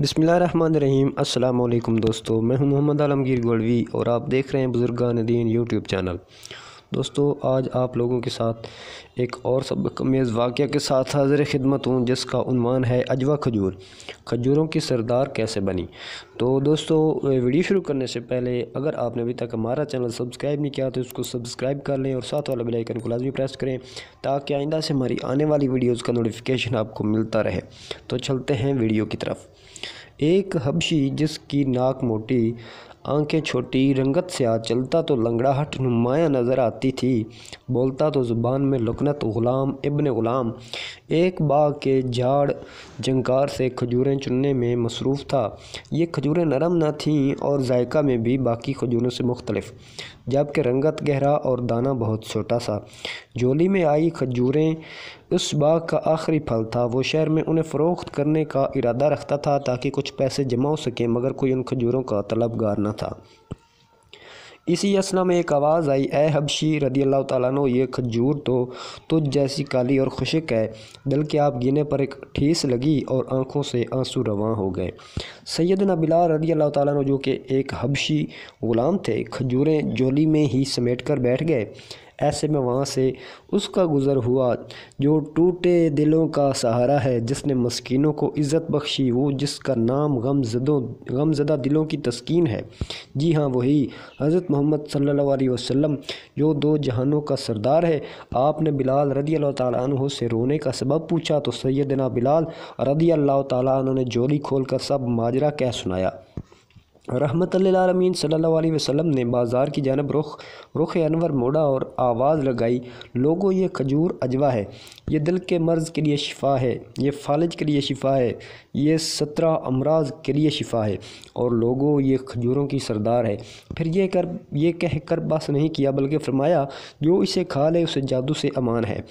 बिसमीम अल्लाम दोस्तों मैं हूं मोहम्मद आलमगीर गोलवी और आप देख रहे हैं बुज़ुर्गान दीन यूट्यूब चैनल दोस्तों आज आप लोगों के साथ एक और सबक मेज़ वाक़ के साथ हाजिर खिदमत हूँ जिसका उनवान है अजवा खजूर खजूरों की सरदार कैसे बनी तो दोस्तों वीडियो शुरू करने से पहले अगर आपने अभी तक हमारा चैनल सब्सक्राइब नहीं किया तो इसको सब्सक्राइब कर लें और साथ वाला बेल को लाजमी प्रेस करें ताकि आइंदा से हमारी आने वाली वीडियोज़ का नोटिफिकेशन आपको मिलता रहे तो चलते हैं वीडियो की तरफ एक हबशी जिसकी नाक मोटी आंखें छोटी रंगत से आ चलता तो लंगड़ाहट नुमाया नज़र आती थी बोलता तो ज़ुबान में लकनत ग़ुलाम इब्न ग़ुलाम एक बाग के झाड़ जंकार से खजूरें चुनने में मसरूफ़ था ये खजूरें नरम ना थीं और जायका में भी बाकी खजूरों से मुख्तलफ जबकि रंगत गहरा और दाना बहुत छोटा सा जोली में आई खजूरें उस बाग का आखिरी फल था वो शहर में उन्हें फ़रोख्त करने का इरादा रखता था ताकि कुछ पैसे जमा हो सकें मगर कोई उन खजूरों का तलबगार न था इसी असना में एक आवाज़ आई ए हबशी रदी अल्लाह तु ये खजूर तो तुझ जैसी काली और खुशक है दिल के आप गिने पर एक ठीस लगी और आँखों से आंसू रवान हो गए सैद नबिला रदी अल्लाह तु जो कि एक हबशी ग़ुलाम थे खजूरें जोली में ही समेट कर बैठ गए ऐसे में वहाँ से उसका गुज़र हुआ जो टूटे दिलों का सहारा है जिसने मस्किनों को इज़्ज़त बख्शी वो जिसका नाम गमजदों गमजदा दिलों की तस्कीन है जी हाँ वही हज़रत मोहम्मद सल्ला वसम जो दो जहानों का सरदार है आपने बिलाल रदी अल्लाह तु से रोने का सबब पूछा तो सैदना बिलाल रदी अल्लाह तु ने जोली खोल कर सब माजरा कह सुनाया आलमीन सल्ला वसम ने बाज़ार की जानब रुख रुख अनवर मोड़ा और आवाज़ लगाई लोगों ये खजूर अजवा है ये दिल के मर्ज़ के लिए शिफा है ये फालज के लिए शिफा है ये सत्रह अमराज के लिए शिफा है और लोगों ये खजूरों की सरदार है फिर ये कर ये कह कर बस नहीं किया बल्कि फरमाया जो इसे खा ले उसे जादू से अमान है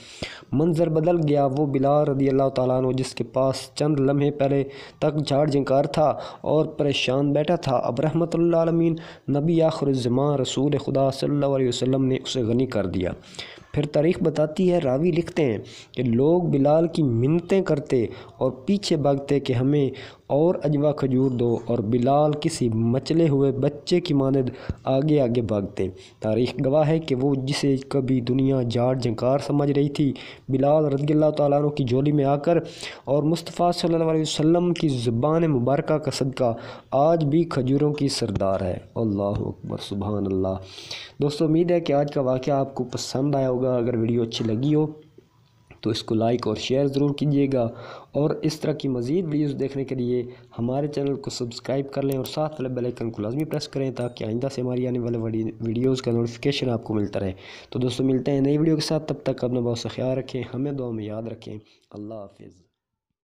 मंज़र बदल गया वो बिला रदी अल्लाह ताली जिसके पास चंद लम्हे पहले तक झाड़ झंकार था और परेशान बैठा था अब रहमतमीन नबी आखरजमा रसूल खुदा सल्ला वसम ने उसे गनी कर दिया फिर तारीख बताती है रावी लिखते हैं कि लोग बिलाल की मिन्नतें करते और पीछे भागते कि हमें और अजवा खजूर दो और बिलाल किसी मचले हुए बच्चे की मानद आगे आगे भागते तारीख गवाह है कि वो जिसे कभी दुनिया जाट जंकार समझ रही थी बिलाल रदल्ला तु की झोली में आकर और मुस्तफ़ा सल्ला वसम की ज़ुबान मुबारक का सदका आज भी खजूरों की सरदार है अल्लाह अकबर सुबहानल्ला दोस्तों उम्मीद है कि आज का वाक़ आपको पसंद आया होगा होगा अगर वीडियो अच्छी लगी हो तो इसको लाइक और शेयर ज़रूर कीजिएगा और इस तरह की मज़ीद वीडियोज़ देखने के लिए हमारे चैनल को सब्सक्राइब कर लें और साथ वाले बेल आइकन को लाजमी प्रेस करें ताकि आइंदा से हमारी आने वाले वीडियोज़ का नोटिफिकेशन आपको मिलता रहे तो दोस्तों मिलते हैं नई वीडियो के साथ तब तक अपना बहुत सा ख्याल रखें हमें दुआ में याद रखें अल्लाह हाफिज़